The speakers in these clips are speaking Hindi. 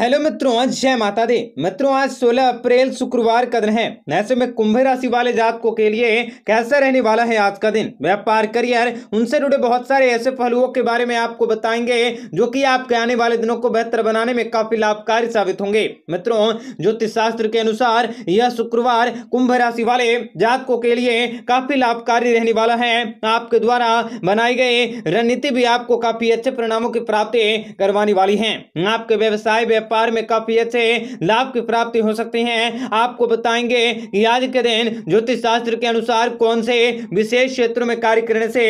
हेलो मित्रों आज जय माता दी मित्रों आज 16 अप्रैल शुक्रवार का दिन है ऐसे में कुंभ राशि वाले जातकों के लिए कैसा रहने वाला है आज का दिन व्यापार करियर उनसे जुड़े बहुत सारे ऐसे पहलुओं के बारे में आपको बताएंगे जो कि आपके आने वाले दिनों को बेहतर बनाने में काफी लाभकारी साबित होंगे मित्रों ज्योतिष शास्त्र के अनुसार यह शुक्रवार कुंभ राशि वाले जातकों के लिए काफी लाभकारी रहने वाला है आपके द्वारा बनाई गई रणनीति भी आपको काफी अच्छे परिणामों की प्राप्ति करवाने वाली है आपके व्यवसाय व्यापार में काफी अच्छे लाभ की प्राप्ति हो सकती है आपको बताएंगे आज के दिन ज्योतिष शास्त्र के अनुसार कौन से विशेष क्षेत्रों में कार्य करने से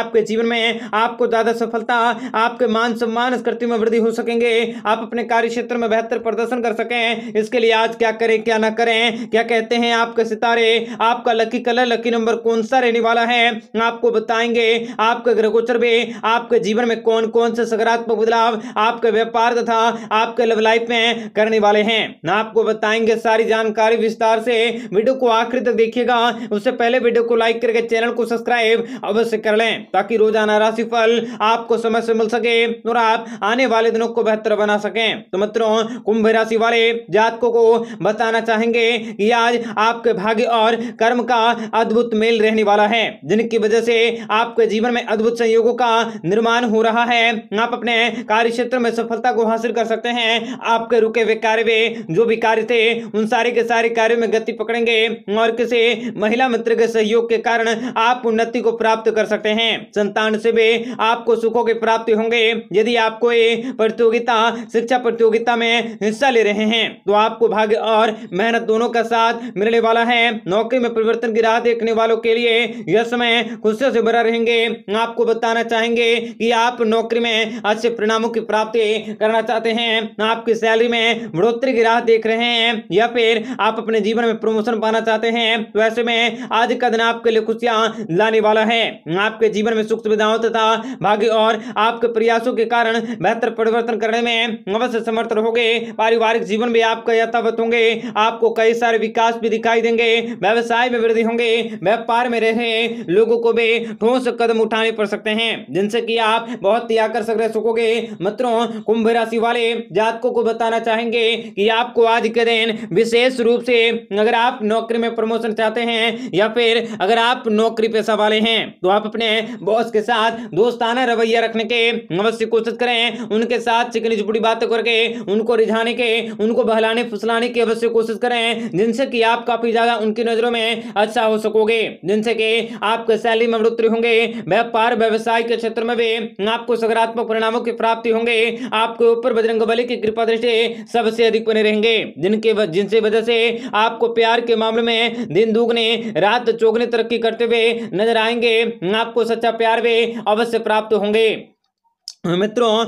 आपके जीवन में आपको ज्यादा सफलता आपके मान सम्मान स्कृति में वृद्धि हो सकेंगे आप अपने कार्य क्षेत्र में बेहतर प्रदर्शन कर सकें इसके लिए आज क्या करें क्या ना करें क्या कहते हैं आपके सितारे आपका लकी कलर लकी नंबर कौन सा रहने वाला है आपको बताएंगे आपके ग्रह गोचर में आपके जीवन में कौन कौन से सकारात्मक बदलाव आपके व्यापार तथा आपके लव लाइफ में करने वाले हैं आपको बताएंगे सारी जानकारी विस्तार से वीडियो को आखिर तक देखिएगा उससे पहले वीडियो को लाइक करके चैनल को सब्सक्राइब अवश्य कर लें ताकि रोजाना फल आपको समय से मिल सके और आप आने वाले दिनों को बेहतर बना सके तो मित्रों कुंभ राशि वाले जातकों को बताना चाहेंगे कि आज आपके भाग्य और कर्म का अद्भुत मेल रहने वाला है जिनकी वजह से आपके जीवन में अद्भुत संयोगों का निर्माण हो रहा है आप अपने कार्य क्षेत्र में सफलता को हासिल कर सकते हैं आपके रुके हुए कार्य वे जो भी कार्य थे उन सारे के सारे कार्यों में गति पकड़ेंगे और किसी महिला मित्र के सहयोग के कारण आप उन्नति को प्राप्त कर सकते हैं संतान से भी आपको सुखों की प्राप्ति होंगे यदि आप कोई प्रतियोगिता शिक्षा प्रतियोगिता में हिस्सा ले रहे हैं तो आपको भाग्य और मेहनत दोनों का साथ मिलने वाला है नौकरी में परिवर्तन की राह देखने वालों के लिए यह समय खुशियों से भरा रहेंगे आपको बताना चाहेंगे कि आप नौकरी में अच्छे परिणामों की प्राप्ति करना चाहते हैं आप आपकी सैलरी में बढ़ोतरी की राह देख रहे हैं या फिर आप अपने जीवन में प्रमोशन पाना चाहते हैं तो ऐसे में आज का दिन आपके लिए खुशियां लाने वाला है आपके जीवन में सुख सुविधाओं तथा भाग्य और आपके प्रयासों के कारण बेहतर परिवर्तन करने में अवश्य समर्थ रहोगे पारिवारिक जीवन में आपका यथावत होंगे आपको कई सारे विकास भी दिखाई देंगे व्यवसाय में वृद्धि होंगे व्यापार में रहे लोगों को भी ठोस कदम उठाने पड़ सकते हैं जिनसे कि आप बहुत ही आकर्षक रह सकोगे मित्रों कुंभ राशि वाले जात आपको को बताना चाहेंगे कि आपको आज के दिन विशेष रूप से अगर आप नौकरी में प्रमोशन चाहते हैं या फिर अगर आप नौकरी पेशा वाले हैं तो आप अपने बॉस के साथ दोस्ताना रवैया रखने के अवश्य कोशिश करें उनके साथ चिकनी चुपड़ी बात करके उनको रिझाने के उनको बहलाने फुसलाने की अवश्य कोशिश करें जिनसे कि आप काफी ज्यादा उनकी नजरों में अच्छा हो सकोगे जिनसे कि आपके सैलरी में बढ़ोतरी होंगे व्यापार व्यवसाय के क्षेत्र में भी आपको सकारात्मक परिणामों की प्राप्ति होंगे आपके ऊपर बजरंग की कृपा पद से सबसे अधिक बने रहेंगे जिनके जिनसे वजह से आपको प्यार के मामले में दिन दुगने रात चौगने तरक्की करते हुए नजर आएंगे आपको सच्चा प्यार वे अवश्य प्राप्त होंगे मित्रों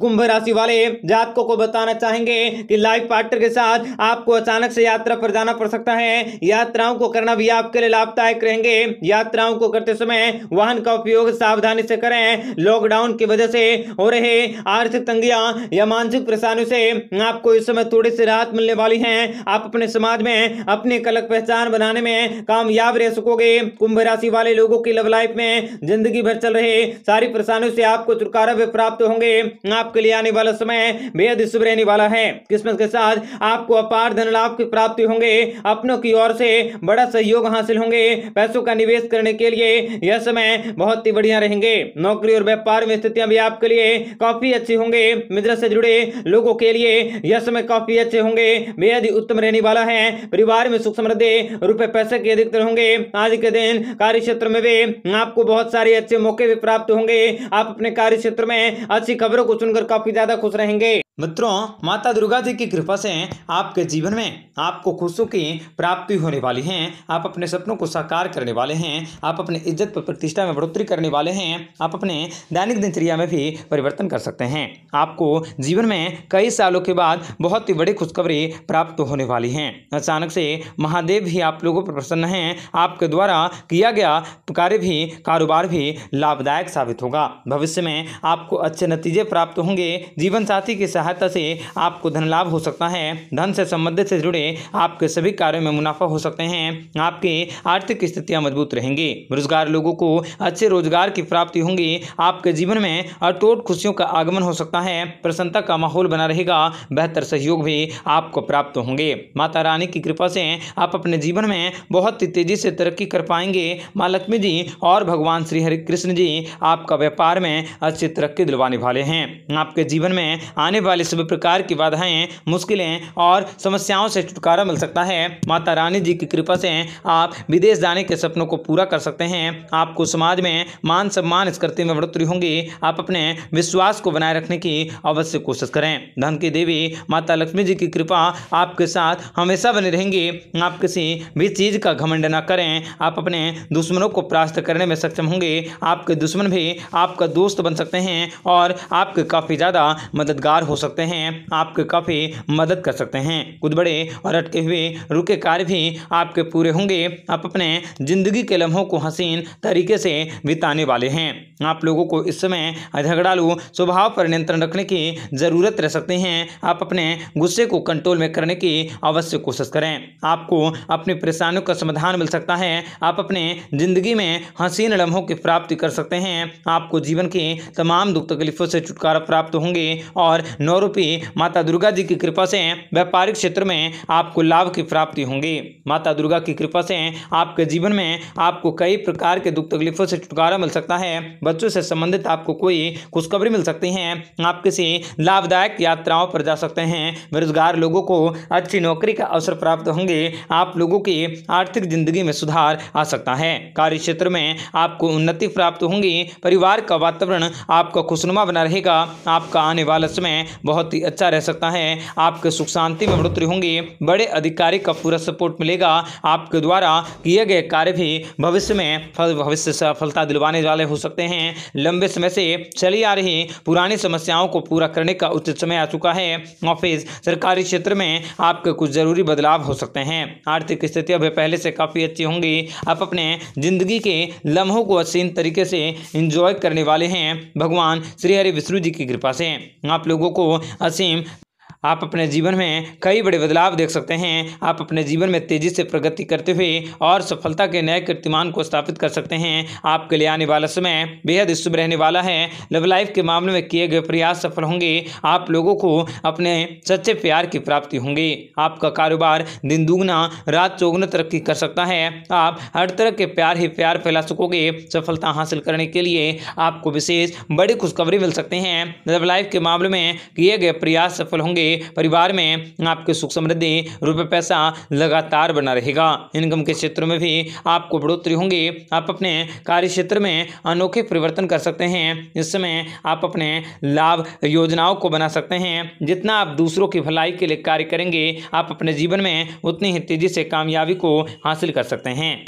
कुंभ राशि वाले जातकों को बताना चाहेंगे कि लाइफ पार्टनर के साथ आपको अचानक से यात्रा पर जाना पड़ सकता है यात्राओं को करना भी आपके लिए लाभदायक रहेंगे यात्राओं को करते समय वाहन का उपयोग सावधानी से करें लॉकडाउन की वजह से हो रहे आर्थिक तंगियां या मानसिक परेशानियों से आपको इस समय थोड़ी सी राहत मिलने वाली है आप अपने समाज में अपनी कलक पहचान बनाने में कामयाब रह सकोगे कुंभ राशि वाले लोगों की लव लाइफ में जिंदगी भर चल रहे सारी परेशानियों से आपको छुटकारा प्राप्त होंगे आपके लिए आने वाला समय बेहद शुभ रहने वाला है क्रिसमस के साथ आपको अपार धन लाभ की प्राप्ति होंगे अपनों की ओर से बड़ा सहयोग हासिल होंगे पैसों का निवेश करने के लिए यह समय बहुत ही बढ़िया रहेंगे नौकरी और व्यापार में स्थितियां भी आपके लिए काफी अच्छी होंगे मित्र से जुड़े लोगों के लिए यह समय काफी अच्छे होंगे बेहद ही उत्तम रहने वाला है परिवार में सुख समृद्धि रुपए पैसे के अधिकतर होंगे आज के दिन कार्य क्षेत्र में भी आपको बहुत सारे अच्छे मौके भी प्राप्त होंगे आप अपने कार्य क्षेत्र में में अच्छी खबरों को सुनकर काफी ज्यादा खुश रहेंगे मित्रों माता दुर्गा जी की कृपा से आपके जीवन में आपको खुशियों की प्राप्ति होने वाली है आप अपने सपनों को साकार करने वाले हैं आप अपने इज्जत पर प्रतिष्ठा में बढ़ोतरी करने वाले हैं आप अपने दैनिक दिनचर्या में भी परिवर्तन कर सकते हैं आपको जीवन में कई सालों के बाद बहुत ही बड़ी खुशखबरी प्राप्त होने वाली है अचानक से महादेव भी आप लोगों पर प्रसन्न हैं आपके द्वारा किया गया कार्य भी कारोबार भी लाभदायक साबित होगा भविष्य में आपको अच्छे नतीजे प्राप्त होंगे जीवन साथी के सहायता सहायता से आपको धन लाभ हो सकता है धन से संबंधित से जुड़े आपके सभी कार्यों में मुनाफा हो सकते हैं आपके आर्थिक स्थितियां मजबूत रहेंगी रोजगार लोगों को अच्छे रोजगार की प्राप्ति होंगी आपके जीवन में अटोट खुशियों का आगमन हो सकता है प्रसन्नता का माहौल बना रहेगा बेहतर सहयोग भी आपको प्राप्त होंगे माता रानी की कृपा से आप अपने जीवन में बहुत ही तेजी से तरक्की कर पाएंगे माँ लक्ष्मी जी और भगवान श्री हरि कृष्ण जी आपका व्यापार में अच्छी तरक्की दिलवाने वाले हैं आपके जीवन में आने वाले वाले सभी प्रकार की बाधाएं मुश्किलें और समस्याओं से छुटकारा मिल सकता है माता रानी जी की कृपा से आप विदेश जाने के सपनों को पूरा कर सकते हैं आपको समाज में मान सम्मान स्कृति में बढ़ोतरी होंगी आप अपने विश्वास को बनाए रखने की अवश्य कोशिश करें धन की देवी माता लक्ष्मी जी की कृपा आपके साथ हमेशा बनी रहेंगी आप किसी भी चीज़ का घमंड न करें आप अपने दुश्मनों को प्रास्त करने में सक्षम होंगे आपके दुश्मन भी आपका दोस्त बन सकते हैं और आपके काफ़ी ज़्यादा मददगार हो सकते सकते हैं आपके काफ़ी मदद कर सकते हैं कुछ बड़े और अटके हुए रुके कार्य भी आपके पूरे होंगे आप अपने ज़िंदगी के लम्हों को हसीन तरीके से बिताने वाले हैं आप लोगों को इस समय झगड़ालू स्वभाव पर नियंत्रण रखने की ज़रूरत रह सकते हैं आप अपने गुस्से को कंट्रोल में करने की अवश्य कोशिश करें आपको अपनी परेशानियों का समाधान मिल सकता है आप अपने ज़िंदगी में हसीन लम्हों की प्राप्ति कर सकते हैं आपको जीवन के तमाम दुख तकलीफ़ों से छुटकारा प्राप्त होंगे और नौ नौ माता दुर्गा जी की कृपा से व्यापारिक क्षेत्र में आपको लाभ की प्राप्ति होंगी माता दुर्गा की कृपा से आपके जीवन में आपको कई प्रकार के दुख तकलीफों से छुटकारा मिल सकता है बच्चों से संबंधित आपको कोई खुशखबरी मिल सकती है आप किसी लाभदायक यात्राओं पर जा सकते हैं बेरोजगार लोगों को अच्छी नौकरी का अवसर प्राप्त होंगे आप लोगों की आर्थिक जिंदगी में सुधार आ सकता है कार्य क्षेत्र में आपको उन्नति प्राप्त होंगी परिवार का वातावरण आपका खुशनुमा बना रहेगा आपका आने वाला समय बहुत ही अच्छा रह सकता है आपके सुख शांति में बढ़ोतरी होंगी बड़े अधिकारी का पूरा सपोर्ट मिलेगा आपके द्वारा किए गए कार्य भी भविष्य में भविष्य सफलता दिलवाने वाले हो सकते हैं लंबे समय से चली आ रही पुरानी समस्याओं को पूरा करने का उचित समय आ चुका है ऑफिस सरकारी क्षेत्र में आपके कुछ ज़रूरी बदलाव हो सकते हैं आर्थिक स्थिति भी पहले से काफ़ी अच्छी होंगी आप अपने ज़िंदगी के लम्हों को असीन तरीके से इंजॉय करने वाले हैं भगवान श्री हरि विष्णु जी की कृपा से आप लोगों को को असीम आप अपने जीवन में कई बड़े बदलाव देख सकते हैं आप अपने जीवन में तेज़ी से प्रगति करते हुए और सफलता के नए कीर्तिमान को स्थापित कर सकते हैं आपके लिए आने वाला समय बेहद शुभ रहने वाला है लव लाइफ के मामले में किए गए प्रयास सफल होंगे आप लोगों को अपने सच्चे प्यार की प्राप्ति होंगी आपका कारोबार दिन दुगना रात चौगना तरक्की कर सकता है आप हर तरह के प्यार ही प्यार फैला सकोगे सफलता हासिल करने के लिए आपको विशेष बड़ी खुशखबरी मिल सकते हैं लव लाइफ के मामले में किए गए प्रयास सफल होंगे परिवार में आपकी सुख समृद्धि रुपये पैसा लगातार बना रहेगा इनकम के क्षेत्र में भी आपको बढ़ोतरी होंगी आप अपने कार्य क्षेत्र में अनोखे परिवर्तन कर सकते हैं इस समय आप अपने लाभ योजनाओं को बना सकते हैं जितना आप दूसरों की भलाई के लिए कार्य करेंगे आप अपने जीवन में उतनी ही तेजी से कामयाबी को हासिल कर सकते हैं